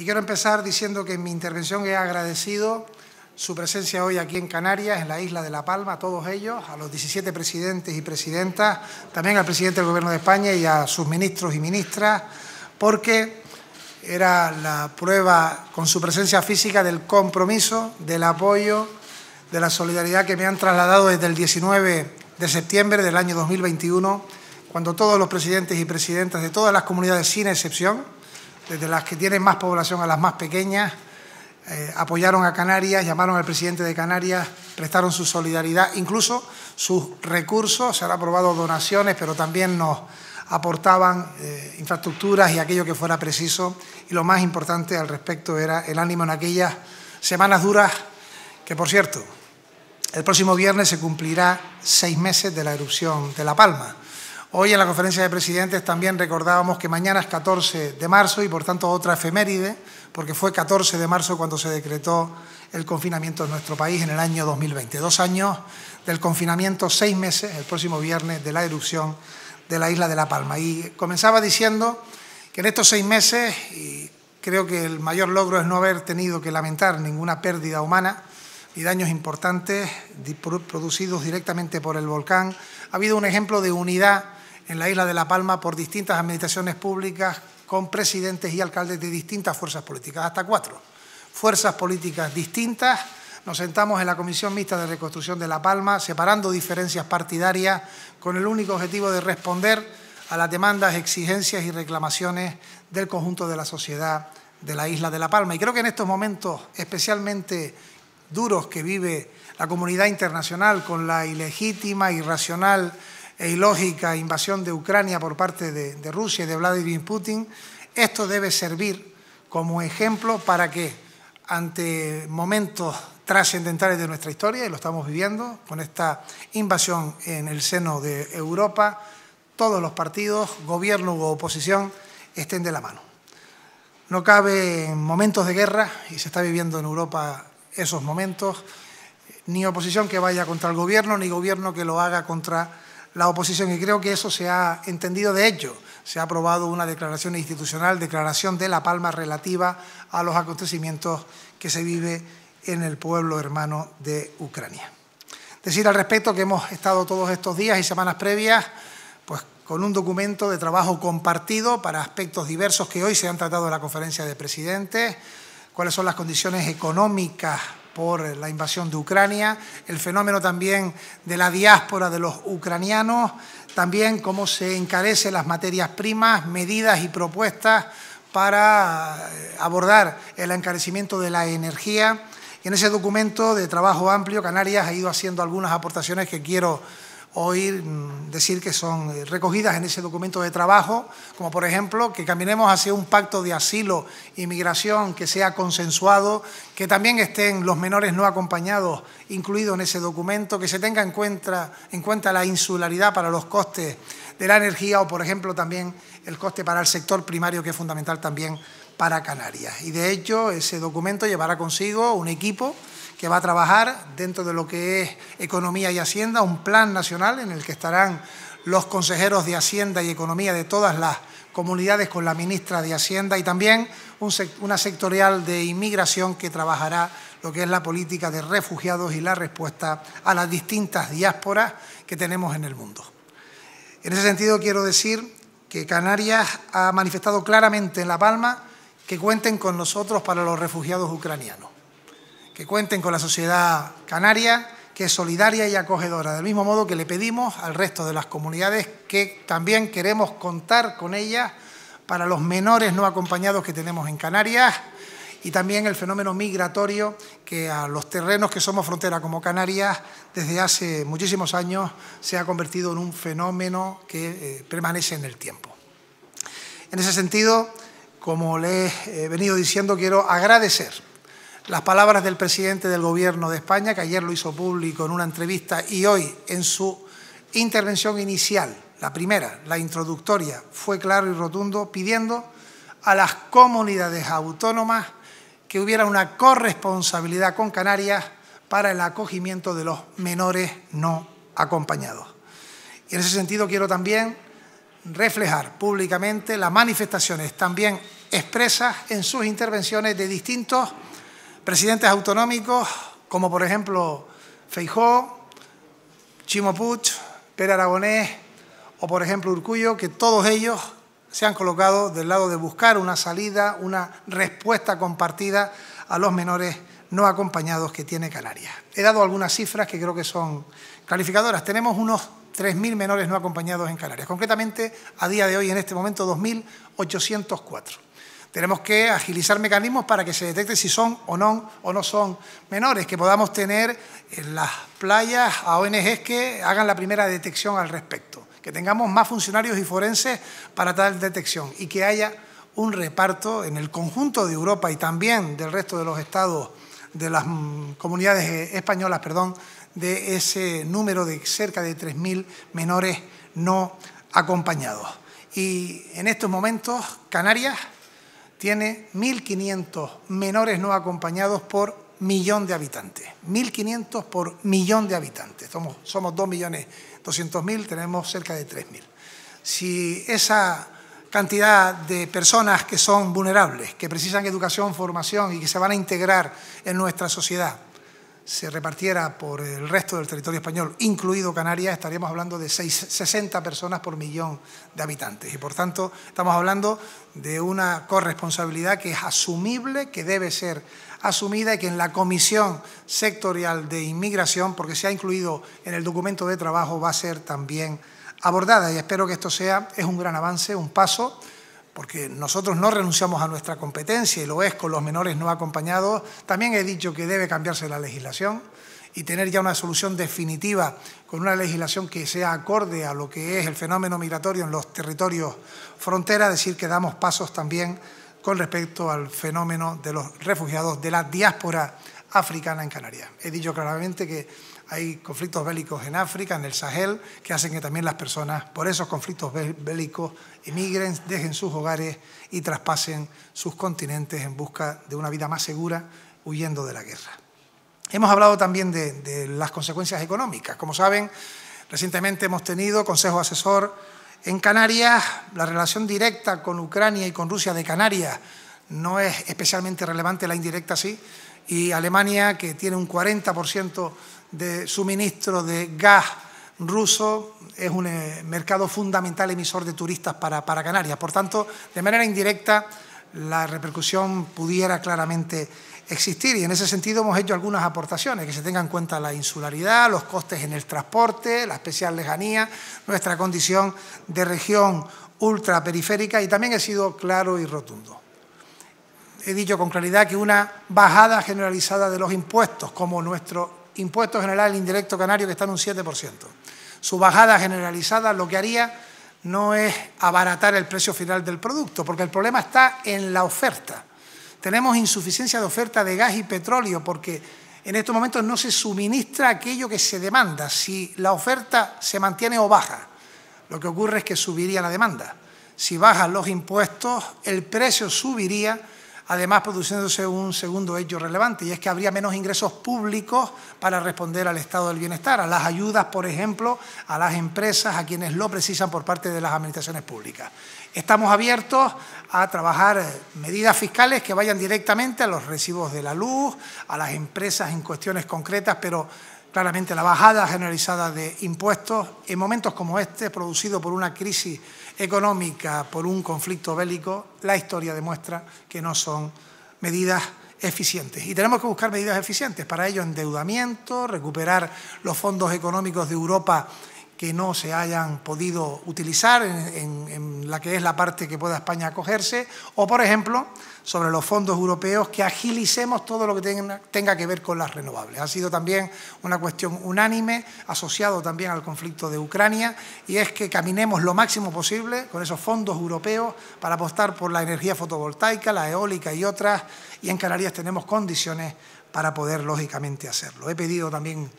Y quiero empezar diciendo que en mi intervención he agradecido su presencia hoy aquí en Canarias, en la isla de La Palma, a todos ellos, a los 17 presidentes y presidentas, también al presidente del Gobierno de España y a sus ministros y ministras, porque era la prueba con su presencia física del compromiso, del apoyo, de la solidaridad que me han trasladado desde el 19 de septiembre del año 2021, cuando todos los presidentes y presidentas de todas las comunidades, sin excepción, desde las que tienen más población a las más pequeñas, eh, apoyaron a Canarias, llamaron al presidente de Canarias, prestaron su solidaridad, incluso sus recursos, se han aprobado donaciones, pero también nos aportaban eh, infraestructuras y aquello que fuera preciso. Y lo más importante al respecto era el ánimo en aquellas semanas duras, que por cierto, el próximo viernes se cumplirá seis meses de la erupción de La Palma. Hoy en la conferencia de presidentes también recordábamos que mañana es 14 de marzo y por tanto otra efeméride, porque fue 14 de marzo cuando se decretó el confinamiento de nuestro país en el año 2020. Dos años del confinamiento, seis meses el próximo viernes de la erupción de la isla de La Palma. Y comenzaba diciendo que en estos seis meses, y creo que el mayor logro es no haber tenido que lamentar ninguna pérdida humana, y daños importantes producidos directamente por el volcán. Ha habido un ejemplo de unidad en la isla de La Palma por distintas administraciones públicas con presidentes y alcaldes de distintas fuerzas políticas, hasta cuatro. Fuerzas políticas distintas, nos sentamos en la Comisión Mixta de Reconstrucción de La Palma, separando diferencias partidarias con el único objetivo de responder a las demandas, exigencias y reclamaciones del conjunto de la sociedad de la isla de La Palma. Y creo que en estos momentos especialmente duros que vive la comunidad internacional con la ilegítima, irracional e ilógica invasión de Ucrania por parte de, Rusia y de Vladimir Putin, esto debe servir como ejemplo para que ante momentos trascendentales de nuestra historia, y lo estamos viviendo con esta invasión en el seno de Europa, todos los partidos, gobierno u oposición, estén de la mano. No cabe en momentos de guerra, y se está viviendo en Europa esos momentos, ni oposición que vaya contra el gobierno, ni gobierno que lo haga contra la oposición y creo que eso se ha entendido de hecho. Se ha aprobado una declaración institucional, declaración de La Palma relativa a los acontecimientos que se vive en el pueblo hermano de Ucrania. Decir al respecto que hemos estado todos estos días y semanas previas pues, con un documento de trabajo compartido para aspectos diversos que hoy se han tratado en la conferencia de presidentes, cuáles son las condiciones económicas por eh, la invasión de Ucrania, el fenómeno también de la diáspora de los ucranianos, también cómo se encarecen las materias primas, medidas y propuestas para eh, abordar el encarecimiento de la energía. Y en ese documento de trabajo amplio, Canarias ha ido haciendo algunas aportaciones que quiero oír mm, decir que son eh, recogidas en ese documento de trabajo, como por ejemplo que caminemos hacia un pacto de asilo e inmigración que sea consensuado, que también estén los menores no acompañados incluidos en ese documento, que se tenga en cuenta, en cuenta la insularidad para los costes de la energía o por ejemplo también el coste para el sector primario que es fundamental también para Canarias. Y de hecho ese documento llevará consigo un equipo que va a trabajar dentro de lo que es Economía y Hacienda, un plan nacional en el que estarán los consejeros de Hacienda y Economía de todas las comunidades con la ministra de Hacienda y también una sectorial de inmigración que trabajará lo que es la política de refugiados y la respuesta a las distintas diásporas que tenemos en el mundo. En ese sentido quiero decir que Canarias ha manifestado claramente en La Palma que cuenten con nosotros para los refugiados ucranianos que cuenten con la sociedad canaria, que es solidaria y acogedora, del mismo modo que le pedimos al resto de las comunidades que también queremos contar con ellas para los menores no acompañados que tenemos en Canarias y también el fenómeno migratorio que a los terrenos que somos frontera como Canarias desde hace muchísimos años se ha convertido en un fenómeno que eh, permanece en el tiempo. En ese sentido, como les he eh, venido diciendo, quiero agradecer las palabras del presidente del Gobierno de España, que ayer lo hizo público en una entrevista y hoy en su intervención inicial, la primera, la introductoria, fue claro y rotundo pidiendo a las comunidades autónomas que hubiera una corresponsabilidad con Canarias para el acogimiento de los menores no acompañados. Y en ese sentido quiero también reflejar públicamente las manifestaciones también expresas en sus intervenciones de distintos presidentes autonómicos, como por ejemplo Feijó, Chimo Puig, Pere Aragonés o por ejemplo Urcuyo, que todos ellos se han colocado del lado de buscar una salida, una respuesta compartida a los menores no acompañados que tiene Canarias. He dado algunas cifras que creo que son calificadoras. Tenemos unos 3.000 menores no acompañados en Canarias, concretamente a día de hoy, en este momento, 2.804. Tenemos que agilizar mecanismos para que se detecte si son o no, o no son menores, que podamos tener en eh, las playas a ONGs que hagan la primera detección al respecto, que tengamos más funcionarios y forenses para tal detección y que haya un reparto en el conjunto de Europa y también del resto de los estados, de las mm, comunidades eh, españolas, perdón, de ese número de cerca de 3.000 menores no acompañados. Y en estos momentos, Canarias tiene 1.500 menores no acompañados por millón de habitantes. 1.500 por millón de habitantes. Somos, somos 2.200.000, tenemos cerca de 3.000. Si esa cantidad de personas que son vulnerables, que precisan educación, formación y que se van a integrar en nuestra sociedad, se repartiera por el resto del territorio español, incluido Canarias, estaríamos hablando de 60 personas por millón de habitantes. Y por tanto, estamos hablando de una corresponsabilidad que es asumible, que debe ser asumida y que en la Comisión Sectorial de Inmigración, porque se ha incluido en el documento de trabajo, va a ser también abordada. Y espero que esto sea, es un gran avance, un paso porque nosotros no renunciamos a nuestra competencia y lo es con los menores no acompañados. También he dicho que debe cambiarse la legislación y tener ya una solución definitiva con una legislación que sea acorde a lo que es el fenómeno migratorio en los territorios frontera, decir que damos pasos también con respecto al fenómeno de los refugiados de la diáspora africana en Canarias. He dicho claramente que hay conflictos bélicos en África, en el Sahel, que hacen que también las personas por esos conflictos bélicos emigren, dejen sus hogares y traspasen sus continentes en busca de una vida más segura, huyendo de la guerra. Hemos hablado también de, las consecuencias económicas. Como saben, recientemente hemos tenido Consejo Asesor en Canarias. La relación directa con Ucrania y con Rusia de Canarias no es especialmente relevante, la indirecta sí. Y Alemania, que tiene un 40% de suministro de gas ruso es un eh, mercado fundamental emisor de turistas para, para, Canarias. Por tanto, de manera indirecta, la repercusión pudiera claramente existir y en ese sentido hemos hecho algunas aportaciones, que se tengan en cuenta la insularidad, los costes en el transporte, la especial lejanía, nuestra condición de región ultraperiférica y también he sido claro y rotundo he dicho con claridad que una bajada generalizada de los impuestos, como nuestro impuesto general indirecto canario que está en un 7%. Su bajada generalizada lo que haría no es abaratar el precio final del producto, porque el problema está en la oferta. Tenemos insuficiencia de oferta de gas y petróleo porque en estos momentos no se suministra aquello que se demanda, si la oferta se mantiene o baja. Lo que ocurre es que subiría la demanda. Si bajan los impuestos, el precio subiría además produciéndose un segundo hecho relevante, y es que habría menos ingresos públicos para responder al estado del bienestar, a las ayudas, por ejemplo, a las empresas, a quienes lo precisan por parte de las administraciones públicas. Estamos abiertos a trabajar medidas fiscales que vayan directamente a los recibos de la luz, a las empresas en cuestiones concretas, pero claramente la bajada generalizada de impuestos en momentos como este, producido por una crisis económica, por un conflicto bélico, la historia demuestra que no son medidas eficientes. Y tenemos que buscar medidas eficientes. Para ello, endeudamiento, recuperar los fondos económicos de Europa que no se hayan podido utilizar en, la que es la parte que pueda España acogerse, o por ejemplo sobre los fondos europeos que agilicemos todo lo que tenga que ver con las renovables. Ha sido también una cuestión unánime, asociado también al conflicto de Ucrania, y es que caminemos lo máximo posible con esos fondos europeos para apostar por la energía fotovoltaica, la eólica y otras, y en Canarias tenemos condiciones para poder lógicamente hacerlo. He pedido también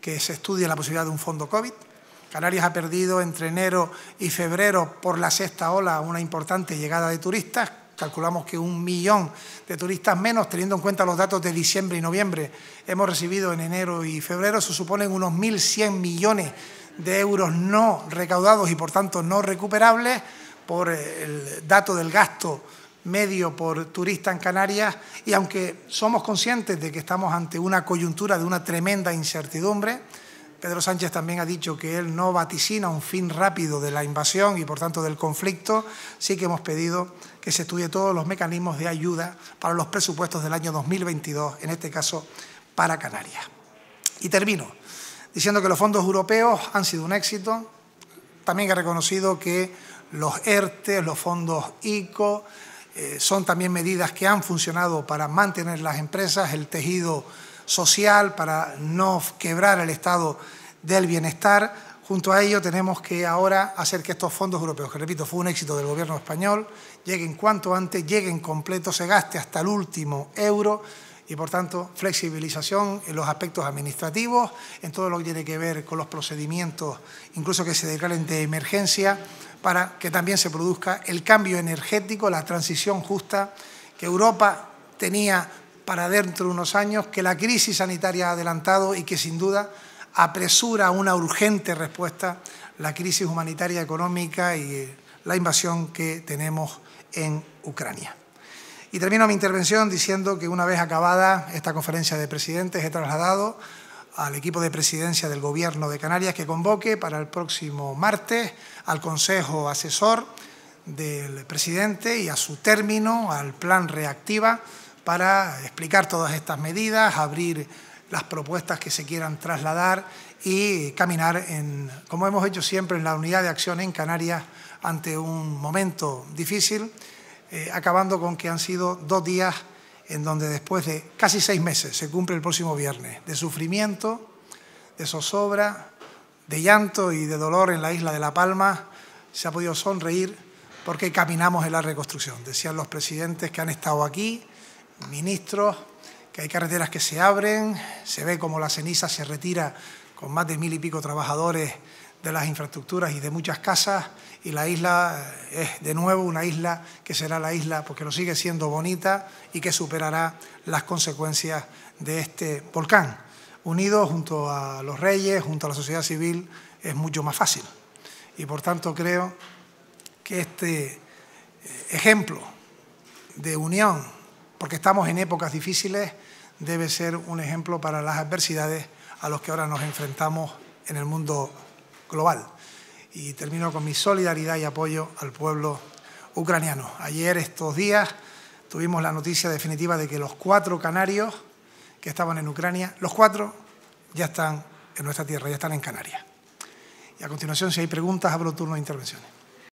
que se estudie la posibilidad de un fondo COVID Canarias ha perdido entre enero y febrero por la sexta ola una importante llegada de turistas. Calculamos que un millón de turistas menos, teniendo en cuenta los datos de diciembre y noviembre, hemos recibido en enero y febrero. se suponen unos 1.100 millones de euros no recaudados y, por tanto, no recuperables por el dato del gasto medio por turista en Canarias y aunque somos conscientes de que estamos ante una coyuntura de una tremenda incertidumbre, Pedro Sánchez también ha dicho que él no vaticina un fin rápido de la invasión y, por tanto, del conflicto. Sí que hemos pedido que se estudie todos los mecanismos de ayuda para los presupuestos del año 2022, en este caso para Canarias. Y termino diciendo que los fondos europeos han sido un éxito. También he reconocido que los ERTE, los fondos ICO, eh, son también medidas que han funcionado para mantener las empresas, el tejido social, para no quebrar el estado del bienestar. Junto a ello tenemos que ahora hacer que estos fondos europeos, que repito, fue un éxito del gobierno español, lleguen cuanto antes, lleguen completos, se gaste hasta el último euro y por tanto flexibilización en los aspectos administrativos, en todo lo que tiene que ver con los procedimientos, incluso que se declaren de emergencia, para que también se produzca el cambio energético, la transición justa que Europa tenía para dentro de unos años que la crisis sanitaria ha adelantado y que sin duda apresura una urgente respuesta la crisis humanitaria, económica y eh, la invasión que tenemos en Ucrania. Y termino mi intervención diciendo que una vez acabada esta conferencia de presidentes he trasladado al equipo de presidencia del Gobierno de Canarias que convoque para el próximo martes al Consejo Asesor del presidente y a su término al Plan Reactiva para explicar todas estas medidas, abrir las propuestas que se quieran trasladar y caminar, en, como hemos hecho siempre, en la unidad de acción en Canarias ante un momento difícil, eh, acabando con que han sido dos días en donde después de casi seis meses, se cumple el próximo viernes, de sufrimiento, de zozobra, de llanto y de dolor en la isla de La Palma, se ha podido sonreír porque caminamos en la reconstrucción. Decían los presidentes que han estado aquí, ministros, que hay carreteras que se abren, se ve como la ceniza se retira con más de mil y pico trabajadores de las infraestructuras y de muchas casas, y la isla eh, es de nuevo una isla que será la isla porque lo sigue siendo bonita y que superará las consecuencias de este volcán. Unido junto a los reyes, junto a la sociedad civil, es mucho más fácil. Y por tanto creo que este eh, ejemplo de unión porque estamos en épocas difíciles, debe ser un ejemplo para las adversidades a los que ahora nos enfrentamos en el mundo global. Y termino con mi solidaridad y apoyo al pueblo ucraniano. Ayer, estos días, tuvimos la noticia definitiva de que los cuatro canarios que estaban en Ucrania, los cuatro ya están en nuestra tierra, ya están en Canarias. Y a continuación, si hay preguntas, abro turno de intervenciones.